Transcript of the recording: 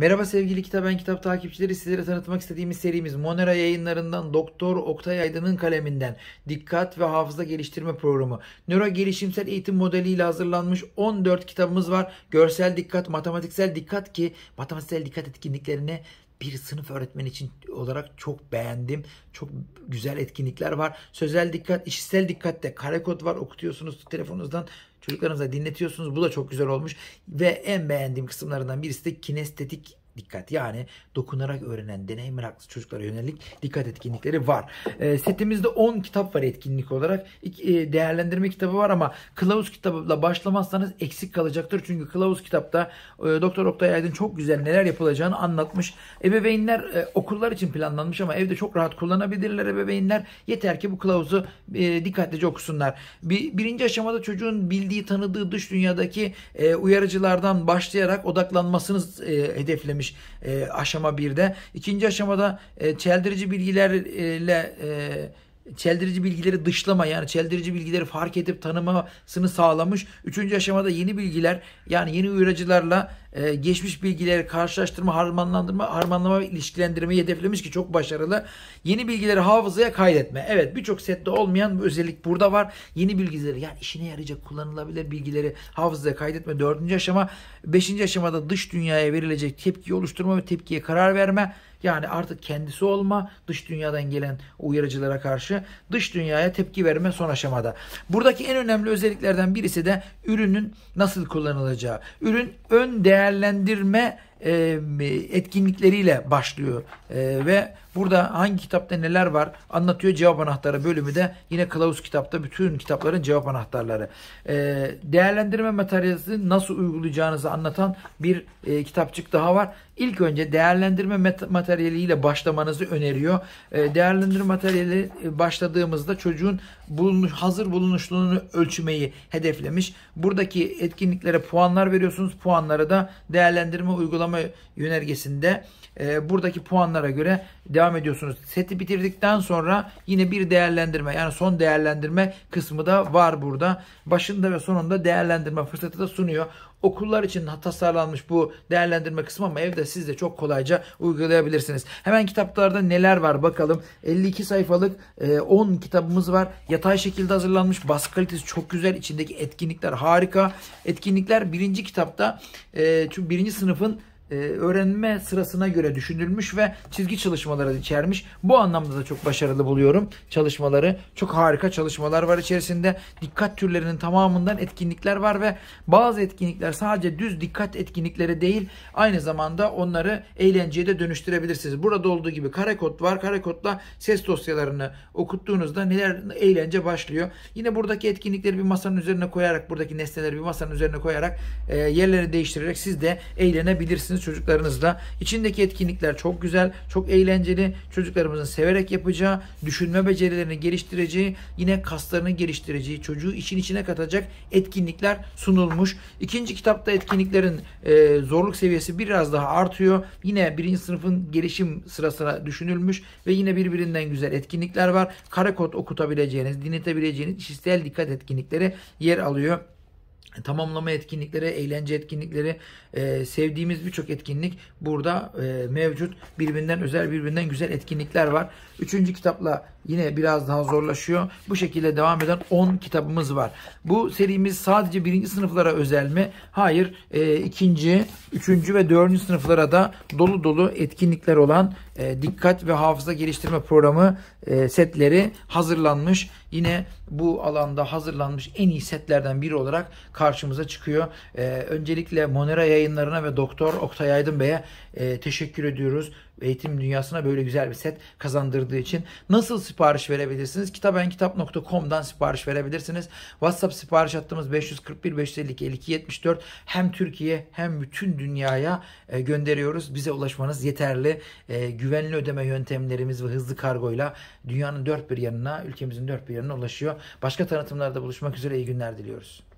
Merhaba sevgili Kitaben Kitap takipçileri sizlere tanıtmak istediğimiz serimiz Monera yayınlarından Doktor Oktay Aydın'ın kaleminden Dikkat ve Hafıza Geliştirme Programı. Nöro gelişimsel eğitim modeliyle hazırlanmış 14 kitabımız var. Görsel dikkat, matematiksel dikkat ki matematiksel dikkat etkinliklerine bir sınıf öğretmeni için olarak çok beğendim. Çok güzel etkinlikler var. Sözel dikkat, işitsel dikkatte kare kod var. Okutuyorsunuz telefonunuzdan Çocuklarınıza dinletiyorsunuz. Bu da çok güzel olmuş. Ve en beğendiğim kısımlarından birisi de kinestetik dikkat. Yani dokunarak öğrenen deney meraklısı çocuklara yönelik dikkat etkinlikleri var. E, setimizde 10 kitap var etkinlik olarak. E, değerlendirme kitabı var ama kılavuz kitabıyla başlamazsanız eksik kalacaktır. Çünkü kılavuz kitapta e, Doktor Oktay Aydın çok güzel neler yapılacağını anlatmış. Ebeveynler e, okullar için planlanmış ama evde çok rahat kullanabilirler ebeveynler. Yeter ki bu kılavuzu e, dikkatlice okusunlar. Bir, birinci aşamada çocuğun bildiği, tanıdığı dış dünyadaki e, uyarıcılardan başlayarak odaklanmasını e, hedeflemiş e, aşama 1'de. İkinci aşamada e, çeldirici bilgilerle e, çeldirici bilgileri dışlama yani çeldirici bilgileri fark edip tanımasını sağlamış. Üçüncü aşamada yeni bilgiler yani yeni uyarıcılarla e, geçmiş bilgileri karşılaştırma, harmanlandırma, harmanlama ve ilişkilendirmeyi hedeflemiş ki çok başarılı. Yeni bilgileri hafızaya kaydetme. Evet birçok sette olmayan bir özellik burada var. Yeni bilgileri yani işine yarayacak kullanılabilir bilgileri hafızaya kaydetme. Dördüncü aşama. Beşinci aşamada dış dünyaya verilecek tepkiyi oluşturma ve tepkiye karar verme. Yani artık kendisi olma, dış dünyadan gelen uyarıcılara karşı dış dünyaya tepki verme son aşamada. Buradaki en önemli özelliklerden birisi de ürünün nasıl kullanılacağı. Ürün ön değer değerlendirme e, etkinlikleriyle başlıyor. E, ve burada hangi kitapta neler var anlatıyor cevap anahtarı bölümü de yine kılavuz kitapta bütün kitapların cevap anahtarları. E, değerlendirme materyalini nasıl uygulayacağınızı anlatan bir e, kitapçık daha var. İlk önce değerlendirme materyaliyle başlamanızı öneriyor. E, değerlendirme materyali e, başladığımızda çocuğun bulunuş, hazır bulunuşluğunu ölçmeyi hedeflemiş. Buradaki etkinliklere puanlar veriyorsunuz. Puanları da değerlendirme uygulama ortalama yönergesinde e, buradaki puanlara göre devam ediyorsunuz. Seti bitirdikten sonra yine bir değerlendirme yani son değerlendirme kısmı da var burada. Başında ve sonunda değerlendirme fırsatı da sunuyor. Okullar için tasarlanmış bu değerlendirme kısmı ama evde siz de çok kolayca uygulayabilirsiniz. Hemen kitaplarda neler var bakalım. 52 sayfalık 10 e, kitabımız var. Yatay şekilde hazırlanmış. Baskı kalitesi çok güzel. İçindeki etkinlikler harika. Etkinlikler birinci kitapta e, birinci sınıfın e, öğrenme sırasına göre düşünülmüş ve çizgi çalışmaları içermiş. Bu anlamda da çok başarılı buluyorum çalışmaları. Çok harika çalışmalar var içerisinde. Dikkat türlerinin tamamından etkinlikler var ve bazı etkinlikler sadece düz dikkat etkinlikleri değil aynı zamanda onları eğlenceye de dönüştürebilirsiniz. Burada olduğu gibi kare kod var. Kare kodla ses dosyalarını okuttuğunuzda neler eğlence başlıyor. Yine buradaki etkinlikleri bir masanın üzerine koyarak buradaki nesneleri bir masanın üzerine koyarak e, yerlerini değiştirerek siz de eğlenebilirsiniz yapabilirsiniz çocuklarınızla. İçindeki etkinlikler çok güzel, çok eğlenceli. Çocuklarımızın severek yapacağı, düşünme becerilerini geliştireceği, yine kaslarını geliştireceği, çocuğu işin içine katacak etkinlikler sunulmuş. İkinci kitapta etkinliklerin e, zorluk seviyesi biraz daha artıyor. Yine birinci sınıfın gelişim sırasına düşünülmüş ve yine birbirinden güzel etkinlikler var. Karakot okutabileceğiniz, dinletebileceğiniz kişisel dikkat etkinlikleri yer alıyor tamamlama etkinlikleri, eğlence etkinlikleri, e, sevdiğimiz birçok etkinlik burada e, mevcut. Birbirinden özel, birbirinden güzel etkinlikler var. Üçüncü kitapla yine biraz daha zorlaşıyor. Bu şekilde devam eden 10 kitabımız var. Bu serimiz sadece birinci sınıflara özel mi? Hayır. E, ikinci, üçüncü ve dördüncü sınıflara da dolu dolu etkinlikler olan e, dikkat ve hafıza geliştirme programı e, setleri hazırlanmış. Yine bu alanda hazırlanmış en iyi setlerden biri olarak karşımıza çıkıyor. E, öncelikle Monera yayınlarına ve Doktor Oktay Aydın Bey'e e, teşekkür ediyoruz eğitim dünyasına böyle güzel bir set kazandırdığı için nasıl sipariş verebilirsiniz? kitabenkitap.com'dan sipariş verebilirsiniz. WhatsApp sipariş hattımız 541 552 52 74 hem Türkiye hem bütün dünyaya e, gönderiyoruz. Bize ulaşmanız yeterli. E, güvenli ödeme yöntemlerimiz ve hızlı kargoyla dünyanın dört bir yanına, ülkemizin dört bir yanına ulaşıyor. Başka tanıtımlarda buluşmak üzere iyi günler diliyoruz.